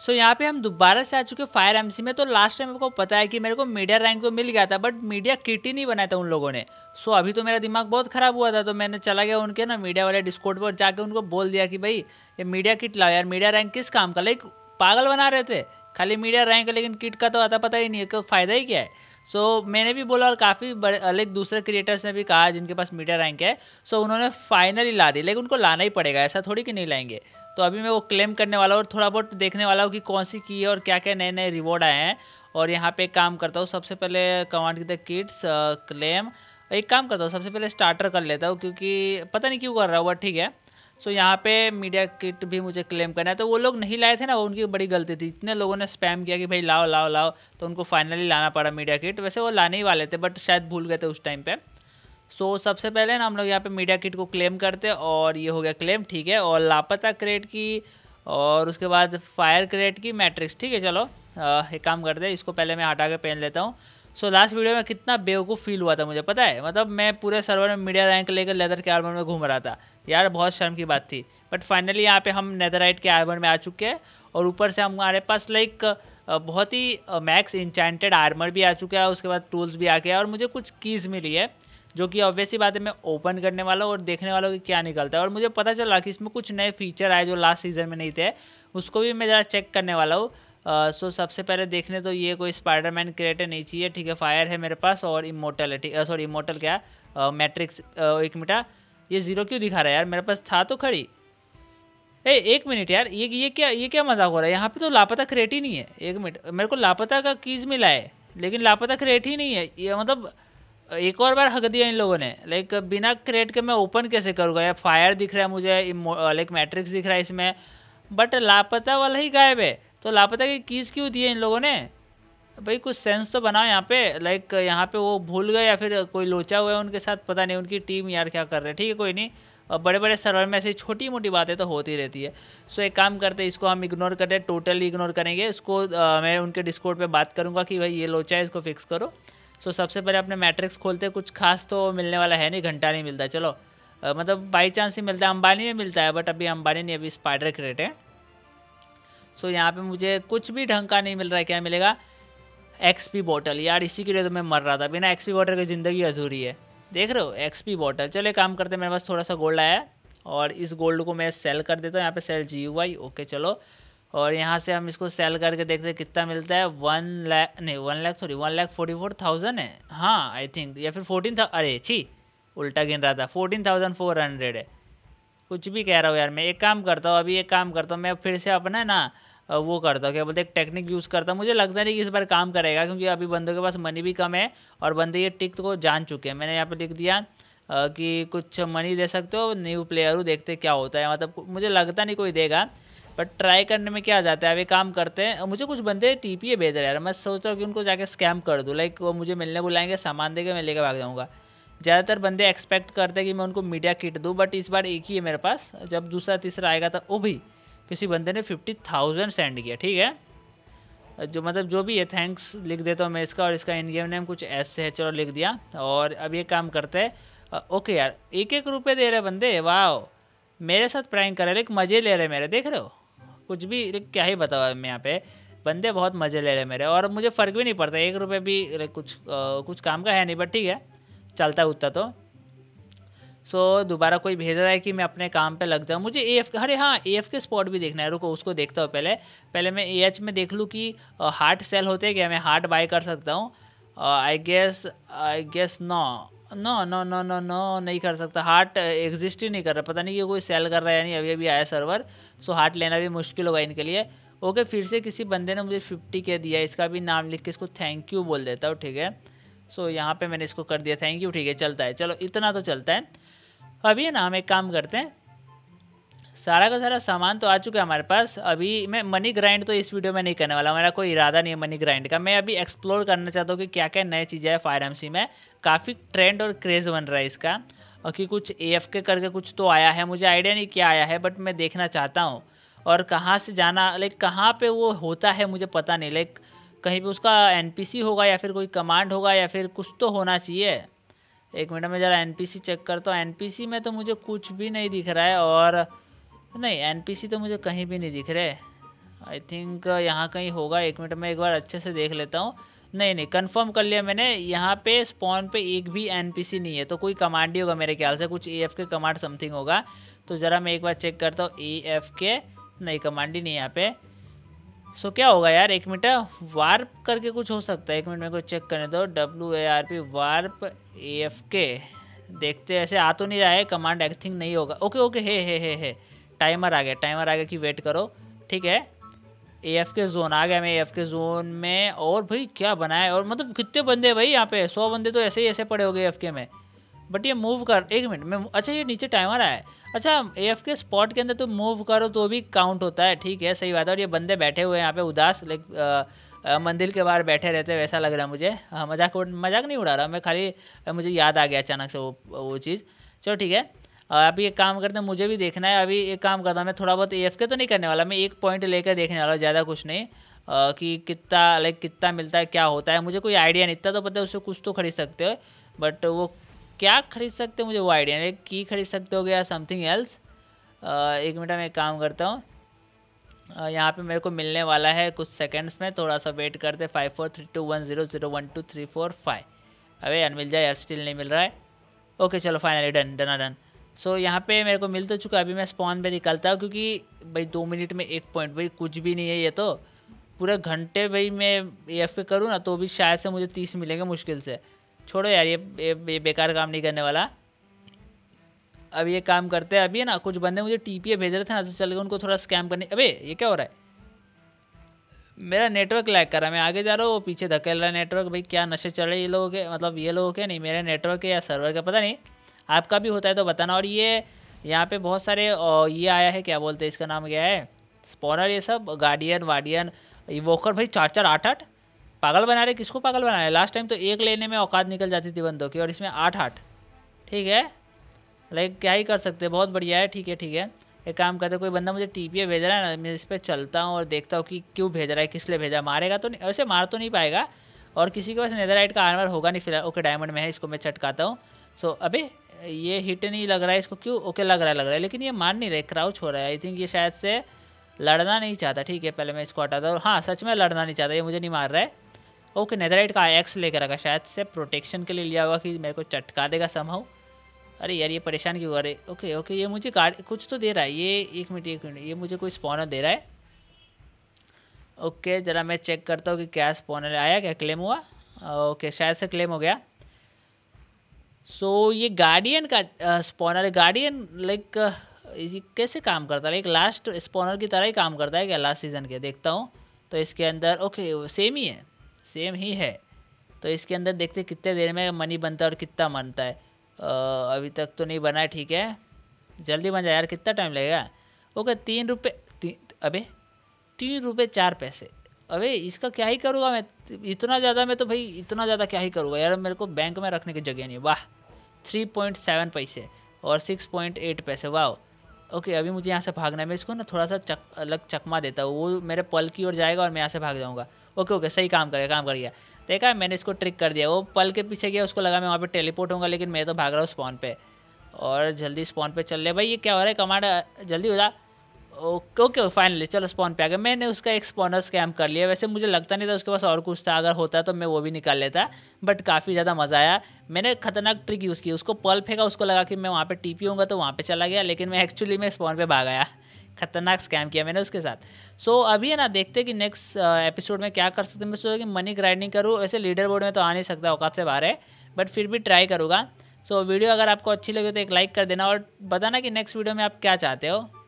सो यहाँ पे हम दोबारा से आ चुके फायर एमसी में तो लास्ट टाइम आपको पता है कि मेरे को मीडिया रैंक तो मिल गया था बट मीडिया किट ही नहीं बनाया था उन लोगों ने सो अभी तो मेरा दिमाग बहुत ख़राब हुआ था तो मैंने चला गया उनके ना मीडिया वाले डिस्कोट पर जाके उनको बोल दिया कि भाई ये मीडिया किट लाओ यार मीडिया रैंक किस काम का लाइक पागल बना रहे थे खाली मीडिया रैंक है लेकिन किट का तो आता पता ही नहीं है कि फ़ायदा ही क्या है सो so, मैंने भी बोला और काफ़ी बड़े अलग दूसरे क्रिएटर्स ने भी कहा जिनके पास मीडिया रैंक है सो so, उन्होंने फाइनली ला दी लेकिन उनको लाना ही पड़ेगा ऐसा थोड़ी कि नहीं लाएंगे तो अभी मैं वो क्लेम करने वाला हूँ और थोड़ा बहुत देखने वाला हूँ कि कौन सी की है और क्या क्या नए नए रिवॉर्ड आए हैं और यहाँ पे काम करता हूँ सबसे पहले कमांड की द किड्स क्लेम एक काम करता हूँ सबसे पहले uh, स्टार्टर कर लेता हूँ क्योंकि पता नहीं क्यों कर रहा हुआ ठीक है सो so, यहाँ पे मीडिया किट भी मुझे क्लेम करना है तो वो लोग नहीं लाए थे ना वो उनकी बड़ी गलती थी इतने लोगों ने स्पैम किया कि भाई लाओ लाओ लाओ तो उनको फाइनली लाना पड़ा मीडिया किट वैसे वो लाने ही वाले थे बट शायद भूल गए थे उस टाइम पर सो so, सबसे पहले ना हम लोग यहाँ पे मीडिया किट को क्लेम करते हैं और ये हो गया क्लेम ठीक है और लापता क्रेट की और उसके बाद फायर क्रेट की मैट्रिक्स ठीक है चलो आ, एक काम करते हैं इसको पहले मैं हटा के पहन लेता हूँ सो so, लास्ट वीडियो में कितना बेवकूफ़ फील हुआ था मुझे पता है मतलब मैं पूरे सर्वर में मीडिया रैंक लेकर लेदर के आर्मर में घूम रहा था यार बहुत शर्म की बात थी बट फाइनली यहाँ पे हम नेदराइट के आर्मर में आ चुके हैं और ऊपर से हमारे पास लाइक बहुत ही मैक्स इंचेंटेड आर्मर भी आ चुका है उसके बाद टूल्स भी आ गया और मुझे कुछ कीज़ मिली है जो कि ऑब्वियसली बात है मैं ओपन करने वाला हूँ और देखने वाला हूँ कि क्या निकलता है और मुझे पता चला कि इसमें कुछ नए फीचर आए जो लास्ट सीज़न में नहीं थे उसको भी मैं ज़रा चेक करने वाला हूँ सो uh, so, सबसे पहले देखने तो ये कोई स्पाइडरमैन क्रिएटर नहीं चाहिए ठीक है फायर है मेरे पास और इमोटल है ठीक सॉरी इमोटल क्या मैट्रिक्स uh, uh, एक मिनटा हाँ। ये ज़ीरो क्यों दिखा रहा है यार मेरे पास था तो खड़ी ए एक मिनट यार ये ये क्या ये क्या मजाक हो रहा है यहाँ पे तो लापता क्रिएट ही नहीं है एक मिनट मेरे को लापता का कीज़ मिला है लेकिन लापता क्रिएट ही नहीं है ये मतलब एक और बार हक दिया इन लोगों ने लाइक बिना क्रिएट के मैं ओपन कैसे करूँगा या फायर दिख रहा है मुझे लाइक मैट्रिक्स दिख रहा है इसमें बट लापता वाला ही गायब है तो लापता की कीज़ क्यों दिए इन लोगों ने भाई कुछ सेंस तो बनाओ यहाँ पे लाइक यहाँ पे वो भूल गए या फिर कोई लोचा हुआ है उनके साथ पता नहीं उनकी टीम यार क्या कर रहे है ठीक है कोई नहीं और बड़े बड़े सर्वर में ऐसी छोटी मोटी बातें तो होती रहती है सो एक काम करते हैं इसको हम इग्नोर करते हैं टोटली इग्नोर करेंगे इसको आ, मैं उनके डिस्कोड पे बात करूँगा कि भाई ये लोचा है इसको फिक्स करो सो सबसे पहले अपने मैट्रिक्स खोलते कुछ खास तो मिलने वाला है नहीं घंटा नहीं मिलता चलो आ, मतलब बाई चांस ही मिलता है अंबानी में मिलता है बट अभी अंबानी नहीं अभी स्पाइडर क्रेट है सो so, यहाँ पे मुझे कुछ भी ढंग का नहीं मिल रहा है क्या मिलेगा एक्सपी बॉटल यार इसी के लिए तो मैं मर रहा था बिना एक्सपी बॉटल की ज़िंदगी अधूरी है देख रहे हो एक्सपी बॉटल चलो काम करते मेरे पास थोड़ा सा गोल्ड आया और इस गोल्ड को मैं सेल कर देता हूँ यहाँ पर सेल जी ओके चलो और यहाँ से हम इसको सेल करके देखते हैं कितना मिलता है वन लाख नहीं one lakh sorry one lakh forty four thousand है हाँ आई थिंक या फिर फोर्टीन था अरे छी उल्टा गिन रहा था फोर्टीन थाउजेंड फोर हंड्रेड है कुछ भी कह रहा हूँ यार मैं एक काम करता हूँ अभी एक काम करता हूँ मैं फिर से अपना ना वो करता हूँ क्या बोलते एक टेक्निक यूज़ करता हूँ मुझे लगता नहीं कि इस बार काम करेगा क्योंकि अभी बंदों के पास मनी भी कम है और बंदे ये टिक को जान चुके हैं मैंने यहाँ पर लिख दिया कि कुछ मनी दे सकते हो न्यू प्लेयर हो देखते क्या होता है मतलब मुझे लगता नहीं कोई देगा बट ट्राई करने में क्या आ जाता है अब काम करते हैं मुझे कुछ बंदे टी पी भेज रहे यार मैं सोच रहा हूँ कि उनको जाके स्कैम कर दूँ लाइक वो मुझे मिलने बुलाएंगे सामान देके मैं लेके भाग जाऊँगा ज़्यादातर बंदे एक्सपेक्ट करते हैं कि मैं उनको मीडिया किट दूँ बट इस बार एक ही है मेरे पास जब दूसरा तीसरा आएगा तो वो भी किसी बंदे ने फिफ्टी थाउजेंड सेंड किया ठीक है जो मतलब जो भी है थैंक्स लिख देता हूँ मैं इसका और इसका इन गेम नेम कुछ ऐसे है चलो लिख दिया और अब ये काम करते हैं ओके यार एक एक रुपये दे रहे बंदे वाह मेरे साथ प्रैंक कर रहे लेकिन मज़े ले रहे मेरे देख रहे हो कुछ भी क्या ही बताऊँ मैं यहाँ पे बंदे बहुत मज़े ले रहे मेरे और मुझे फ़र्क भी नहीं पड़ता एक रुपये भी कुछ आ, कुछ काम का है नहीं बट ठीक है चलता उतता तो सो so, दोबारा कोई भेज रहा है कि मैं अपने काम पे लग जाऊँ मुझे ए एफ अरे हाँ ए एफ के स्पॉट भी देखना है रुको उसको देखता हूँ पहले पहले मैं ए एच में देख लूँ कि हार्ट सेल होते हैं क्या मैं हार्ट बाय कर सकता हूँ I guess I guess no no no no no no नहीं कर सकता हार्ट एग्जिस्ट ही नहीं कर रहा पता नहीं कि कोई सेल कर रहा है यानी नहीं अभी अभी आया सर्वर सो हार्ट लेना भी मुश्किल होगा इनके लिए ओके फिर से किसी बंदे ने मुझे फिफ्टी के दिया इसका भी नाम लिख के इसको थैंक यू बोल देता हूँ ठीक है सो यहाँ पर मैंने इसको कर दिया थैंक यू ठीक है चलता है चलो इतना तो चलता है अभी है ना हम एक काम करते हैं सारा का सारा सामान तो आ चुका है हमारे पास अभी मैं मनी ग्राइंड तो इस वीडियो में नहीं करने वाला मेरा कोई इरादा नहीं है मनी ग्राइंड का मैं अभी एक्सप्लोर करना चाहता हूँ कि क्या क्या नई चीज़ें हैं फायर एम में काफ़ी ट्रेंड और क्रेज़ बन रहा है इसका कि कुछ ए एफ के करके कुछ तो आया है मुझे आइडिया नहीं क्या आया है बट मैं देखना चाहता हूँ और कहाँ से जाना लाइक कहाँ पे वो होता है मुझे पता नहीं लाइक कहीं पे उसका एन होगा या फिर कोई कमांड होगा या फिर कुछ तो होना चाहिए एक मिनट में ज़रा एन चेक करता हूँ एन में तो मुझे कुछ भी नहीं दिख रहा है और नहीं एन तो मुझे कहीं भी नहीं दिख रहे आई थिंक यहाँ कहीं होगा एक मिनट में एक बार अच्छे से देख लेता हूँ नहीं नहीं कंफर्म कर लिया मैंने यहाँ पे स्पॉन पे एक भी एनपीसी नहीं है तो कोई कमांड ही होगा मेरे ख्याल से कुछ A F K command something होगा तो ज़रा मैं एक बार चेक करता हूँ ए एफ के नहीं कमांड ही नहीं यहाँ पे सो क्या होगा यार एक मिनट वार्प करके कुछ हो सकता है एक मिनट मेरे को चेक करने दो W A R P warp A F K देखते ऐसे आ तो नहीं रहा है कमांड एक्थिंग नहीं होगा okay okay hey hey hey hey timer आ गया टाइमर आ गया कि वेट करो ठीक है ए एफ के जोन आ गया मैं ए एफ के जोन में और भाई क्या बनाया और मतलब कितने बंदे भाई यहाँ पे सौ बंदे तो ऐसे ही ऐसे पड़े हो गए एफ के में बट ये मूव कर एक मिनट में अच्छा ये नीचे टाइमर आया है अच्छा ए एफ के स्पॉट के अंदर तुम मूव करो तो भी काउंट होता है ठीक है सही बात है और ये बंदे बैठे हुए हैं यहाँ पे उदास लाइक मंदिर के बाहर बैठे रहते वैसा लग रहा है मुझे हाँ, मजाक मजाक नहीं उड़ा रहा मैं खाली मुझे याद आ गया अचानक से वो वो चीज़ चलो ठीक है अभी एक काम करते हैं मुझे भी देखना है अभी एक काम करता हूँ मैं थोड़ा बहुत ए के तो नहीं करने वाला मैं एक पॉइंट लेकर देखने वाला हूँ ज़्यादा कुछ नहीं आ, कि कितना लाइक कितना मिलता है क्या होता है मुझे कोई आइडिया नहीं इतना तो पता है उससे कुछ तो खरीद सकते हो बट वो क्या खरीद सकते हो मुझे वो आइडिया नहीं की खरीद सकते हो या समथिंग एल्स एक मिनट मैं काम करता हूँ यहाँ पे मेरे को मिलने वाला है कुछ सेकंड्स में थोड़ा सा वेट करते five four three two one zero zero one two three four five अरे यार मिल जाए यार स्टिल नहीं मिल रहा है ओके चलो फाइनली डन डना डन सो so, यहाँ पे मेरे को मिल तो चुका अभी मैं स्पॉन में निकलता हूँ क्योंकि भाई दो मिनट में एक पॉइंट भाई कुछ भी नहीं है ये तो पूरे घंटे भाई मैं ए एफ पे करूँ ना तो भी शायद से मुझे तीस मिलेंगे मुश्किल से छोड़ो यार ये, ये, ये बेकार काम नहीं करने वाला अब ये काम करते हैं अभी ना कुछ बंदे मुझे टी पी भेज रहे थे ना तो चल गए उनको थोड़ा स्कैम करने अबे ये क्या हो रहा है मेरा नेटवर्क लैग कर रहा है मैं आगे जा रहा हूँ पीछे धकेल रहा है नेटवर्क भाई क्या नशे चल रहे ये लोगों के मतलब ये लोगों के नहीं मेरे नेटवर्क के या सर्वर का पता नहीं आपका भी होता है तो बताना और ये यहाँ पे बहुत सारे ये आया है क्या बोलते हैं इसका नाम क्या है स्पॉनर ये सब गार्डियन वार्डियन वोकर भाई चार चार आठ आठ पागल बना रहे किसको पागल बना रहे लास्ट टाइम तो एक लेने में औकात निकल जाती थी बंदों की और इसमें आठ आठ ठीक है लाइक क्या ही कर सकते बहुत बढ़िया है ठीक है ठीक है एक काम करते कोई बंदा मुझे टी पी भेज रहा है ना मैं इस पर चलता हूँ और देखता हूँ कि क्यों भेज रहा है किस लिए भेजा मारेगा तो नहीं वैसे मार तो नहीं पाएगा और किसी के पास नेदरलाइट का आर्मर होगा नहीं फिलहाल ओके डायमंड में है इसको मैं चटकाता हूँ सो अभी ये हिट नहीं लग रहा है इसको क्यों ओके लग रहा है लग रहा है लेकिन ये मान नहीं रहा क्राउच हो रहा है आई थिंक ये शायद से लड़ना नहीं चाहता ठीक है पहले मैं इसको हटाता हूँ हाँ सच में लड़ना नहीं चाहता ये मुझे नहीं मार रहा है ओके नेदराइट का एक्स लेकर रखा शायद से प्रोटेक्शन के लिए लिया हुआ कि मेरे को चटका देगा समहाउ अरे यार ये परेशान क्यों कर रहे ओके ओके ये मुझे गार्ड कुछ तो दे रहा है ये एक मिनट एक मिनट ये मुझे कोई स्पॉनर दे रहा है ओके ज़रा मैं चेक करता हूँ कि क्या स्पॉनर आया क्या क्लेम हुआ ओके शायद से क्लेम हो गया सो so, ये गार्डियन का स्पॉनर uh, है गार्डियन लाइक uh, कैसे काम करता है लाइक लास्ट स्पॉनर की तरह ही काम करता है क्या लास्ट सीज़न के देखता हूँ तो इसके अंदर ओके सेम ही है सेम ही है तो इसके अंदर देखते कितने देर में मनी बनता है और कितना बनता है आ, uh, अभी तक तो नहीं बना है ठीक है जल्दी बन जाए यार कितना टाइम लगेगा ओके तीन रुपये ती, अभी तीन रुपये चार पैसे अबे इसका क्या ही करूँगा मैं इतना ज़्यादा मैं तो भाई इतना ज़्यादा क्या ही करूँगा यार मेरे को बैंक में रखने की जगह नहीं वाह थ्री पॉइंट सेवन पैसे और सिक्स पॉइंट एट पैसे वाह ओके अभी मुझे यहाँ से भागना है मैं इसको ना थोड़ा सा चक अलग चकमा देता हूँ वो मेरे पल की ओर जाएगा और मैं यहाँ से भाग जाऊँगा ओके ओके सही काम करेगा काम कर गया देखा मैंने इसको ट्रिक कर दिया वो पल के पीछे गया उसको लगा मैं वहाँ पर टेलीपोर्ट होंगे लेकिन मैं तो भाग रहा हूँ स्पॉन पर और जल्दी स्पॉन पर चल रहे भाई ये क्या हो रहा है कमांड जल्दी हो जा ओके ओके फाइनली चलो स्पॉन पे आ गया मैंने उसका एक स्पॉनर स्कैम कर लिया वैसे मुझे लगता नहीं था उसके पास और कुछ था अगर होता तो मैं वो भी निकाल लेता बट काफ़ी ज़्यादा मज़ा आया मैंने खतरनाक ट्रिक यूज़ की उसको पल फेंका उसको लगा कि मैं वहाँ पे टीपी होऊंगा तो वहाँ पे चला गया लेकिन मैं एक्चुअली मैं स्पॉन पर भाग आया खतरनाक स्कैम किया मैंने उसके साथ सो so, अभी है ना देखते कि नेक्स्ट एपिसोड में क्या कर सकते हैं मैं सोचा कि मनी ग्राइंडिंग करूँ वैसे लीडर बोर्ड में तो आ नहीं सकता औकात से बाहर है बट फिर भी ट्राई करूँगा सो so, वीडियो अगर आपको अच्छी लगे तो एक लाइक कर देना और बताना कि नेक्स्ट वीडियो में आप क्या चाहते हो